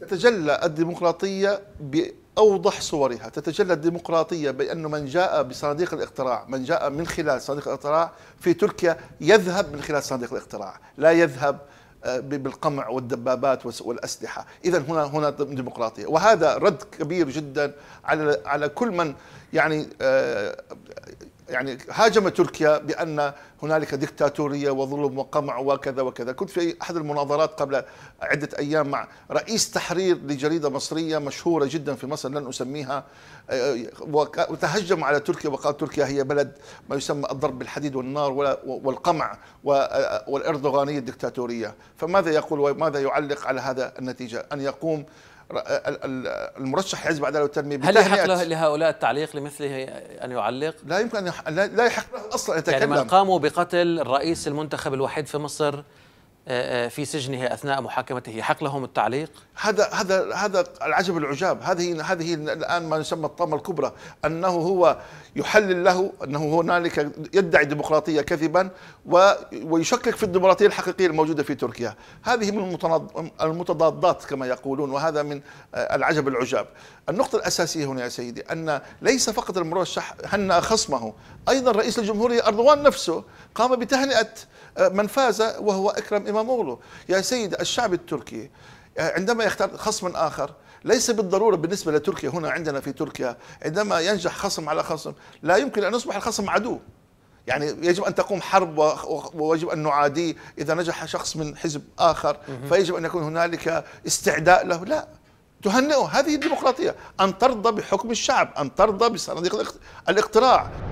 تتجلى الديمقراطية بأوضح صورها تتجلى الديمقراطية بأن من جاء بصناديق الاقتراع من جاء من خلال صناديق الاقتراع في تركيا يذهب من خلال صناديق الاقتراع لا يذهب آه، بالقمع والدبابات والاسلحه، اذا هنا هنا ديمقراطيه، وهذا رد كبير جدا على على كل من يعني آه، يعني هاجم تركيا بان هنالك دكتاتوريه وظلم وقمع وكذا وكذا، كنت في احد المناظرات قبل عده ايام مع رئيس تحرير لجريده مصريه مشهوره جدا في مصر لن اسميها آه، وتهجم على تركيا وقال تركيا هي بلد ما يسمى الضرب بالحديد والنار والقمع والاردوغانيه الدكتاتوريه، فماذا يقول وماذا يعلق على هذا النتيجه؟ ان يقوم المرشح حزب العداله والتنميه هل يحق له لهؤلاء التعليق لمثله ان يعلق؟ لا يمكن ان يح... لا يحق له اصلا ان يتكلم يعني من قاموا بقتل الرئيس المنتخب الوحيد في مصر آه، آه، في سجنه اثناء محاكمته حق لهم التعليق هذا هذا هذا العجب العجاب هذه هذه الان ما يسمى الطامه الكبرى انه هو يحلل له انه هنالك يدعي الديمقراطيه كذبا ويشكك في الديمقراطيه الحقيقيه الموجوده في تركيا هذه من المتضادات كما يقولون وهذا من آه، العجب العجاب النقطه الاساسيه هنا يا سيدي ان ليس فقط المرشح هنأ خصمه ايضا رئيس الجمهوريه اردوان نفسه قام بتهنئه من فاز وهو اكرم إماموغلو يا سيد الشعب التركي آه، عندما يختار خصما آخر ليس بالضرورة بالنسبة لتركيا هنا عندنا في تركيا عندما ينجح خصم على خصم لا يمكن أن يصبح الخصم عدو يعني يجب ان تقوم حرب ويجب ان نعاديه اذا نجح شخص من حزب اخر فيجب ان يكون هنالك استعداء له لا تهنئه هذه الديمقراطيه ان ترضى بحكم الشعب ان ترضى بصناديق الاقتراع